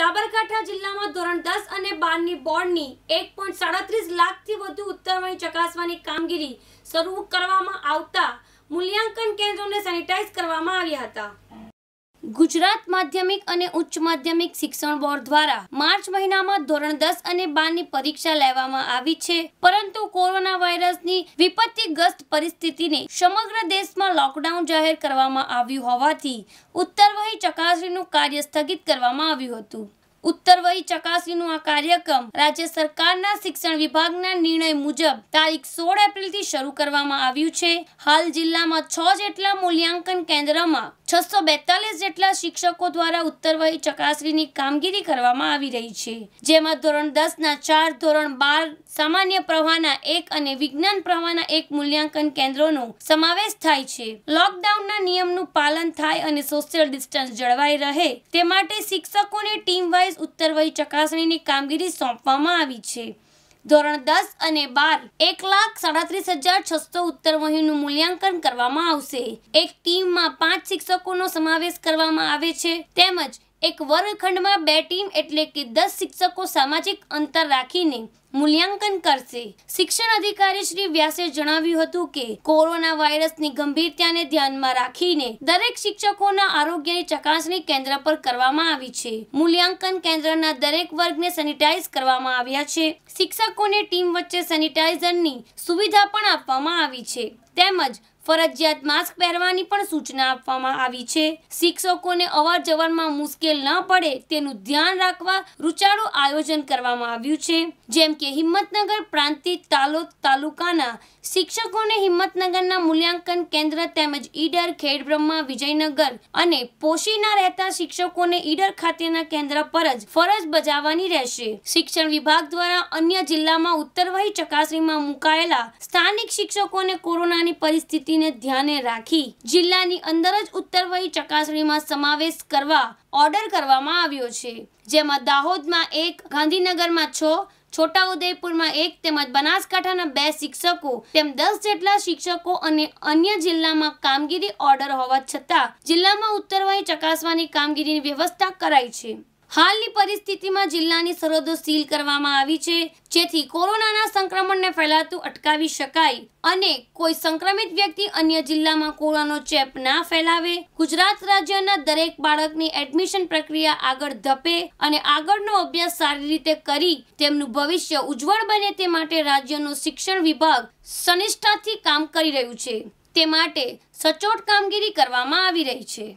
સાબરકાંઠા જિલ્લામાં ધોરણ દસ અને બારની બોર્ડની એક પોઈન્ટ સાડત્રીસ લાખથી વધુ ઉત્તરવણી ચકાસવાની કામગીરી શરૂ કરવામાં આવતા મૂલ્યાંકન કેન્દ્રોને સેનિટાઈઝ કરવામાં આવ્યા હતા ગુજરાત માધ્યમિક અને ઉચ્ચ માધ્યમિક શિક્ષણ બોર્ડ દ્વારા માર્ચ મહિનામાં ધોરણ દસ અને બારની પરીક્ષા લેવામાં આવી છે પરંતુ કોરોના વાયરસની વિપત્તિગ્રસ્ત પરિસ્થિતિને સમગ્ર દેશમાં લોકડાઉન જાહેર કરવામાં આવ્યું હોવાથી ઉત્તર વહી ચકાસણીનું કાર્ય સ્થગિત કરવામાં આવ્યું હતું ઉત્તરવહી ચકાસણીનું આ કાર્યક્રમ રાજ્ય સરકારના શિક્ષણ વિભાગના નિર્ણય મુજબ તારીખ સોળ એપ્રિલથી શરૂ કરવામાં આવ્યું છે હાલ જિલ્લામાં છ જેટલા મૂલ્યાંકન કેન્દ્રમાં છસો બેતાલીસ જેટલા શિક્ષકો દ્વારા ઉત્તરવહી ચકાસણીની કામગીરી કરવામાં આવી રહી છે જેમાં ધોરણ દસના ચાર ધોરણ બાર સામાન્ય પ્રવાહના એક અને વિજ્ઞાન પ્રવાહના એક મૂલ્યાંકન કેન્દ્રોનો સમાવેશ થાય છે લોકડાઉનના નિયમનું પાલન થાય અને સોશિયલ ડિસ્ટન્સ જળવાઈ રહે તે માટે શિક્ષકોને ટીમ વાઇઝ ઉત્તર વહી ચકાસણીની કામગીરી સોંપવામાં આવી છે ધોરણ દસ અને બાર એક લાખ સાડત્રીસ હજાર છસો ઉત્તર વહીનું મૂલ્યાંકન કરવામાં આવશે એક ટીમમાં પાંચ શિક્ષકોનો સમાવેશ કરવામાં આવે છે તેમજ એક વર્ગખંડમાં બે ટીમ એટલે કે દસ શિક્ષકો સામાજિક અંતર રાખીને મૂલ્યાંકન કરશે શિક્ષણ અધિકારી શ્રી વ્યાસે જણાવ્યું હતું કે કોરોના વાયરસની ગંભીરતાને ધ્યાનમાં રાખીને દરેક શિક્ષકોના આરોગ્યની ચકાસણી કેન્દ્ર પર કરવામાં આવી છે મૂલ્યાંકન કેન્દ્રના દરેક વર્ગને સેનિટાઈઝ કરવામાં આવ્યા છે શિક્ષકોને ટીમ વચ્ચે સેનિટાઈઝરની સુવિધા પણ આપવામાં આવી છે તેમજ ફરજિયાત માસ્ક પહેરવાની પણ સૂચના આપવામાં આવી છે શિક્ષકોને અવાર જવરમાં મુશ્કેલ ન પડે તેનું ધ્યાન રાખવા રૂચાળું આયોજન કરવામાં આવ્યું છે જેમ કે હિંમતનગર પ્રાંતિક તાલોદ તાલુકાના શિક્ષકોને હિંમતનગરના મૂલ્યાંકન કેન્દ્ર તેમજ ઈડર ખેડબ્રહ્મા વિજયનગર અને પોશીના રહેતા શિક્ષકોને ઈડર ખાતેના કેન્દ્ર પર જ ફરજ બજાવવાની રહેશે શિક્ષણ વિભાગ દ્વારા અન્ય જિલ્લામાં ઉત્તરવાહી ચકાસણીમાં મુકાયેલા સ્થાનિક શિક્ષકોને કોરોનાની પરિસ્થિતિ પ્રવૃત્તિને ધ્યાને રાખી જિલ્લાની અંદર જ ઉત્તરવહી ચકાસણીમાં સમાવેશ કરવા ઓર્ડર કરવામાં આવ્યો છે જેમાં દાહોદમાં એક ગાંધીનગરમાં છ છોટા ઉદયપુરમાં એક તેમજ બનાસકાંઠાના બે શિક્ષકો તેમ દસ જેટલા શિક્ષકો અને અન્ય જિલ્લામાં કામગીરી ઓર્ડર હોવા છતાં જિલ્લામાં ઉત્તરવાહી ચકાસવાની કામગીરીની વ્યવસ્થા કરાઈ છે હાલની પરિસ્થિતિમાં જિલ્લાની સરહદો સીલ કરવામાં આવી છે જેથી કોરોનાના સંક્રમણને ફેલાતું અટકાવી શકાય અને કોઈ સંક્રમિત વ્યક્તિ અન્ય જિલ્લામાં કોરોનાનો ચેપ ના ફેલાવે ગુજરાત રાજ્યના દરેક બાળકની એડમિશન પ્રક્રિયા આગળ ધપે અને આગળનો અભ્યાસ સારી રીતે કરી તેમનું ભવિષ્ય ઉજ્જવળ બને તે માટે રાજ્યનો શિક્ષણ વિભાગ સનિષ્ઠાથી કામ કરી રહ્યું છે તે માટે સચોટ કામગીરી કરવામાં આવી રહી છે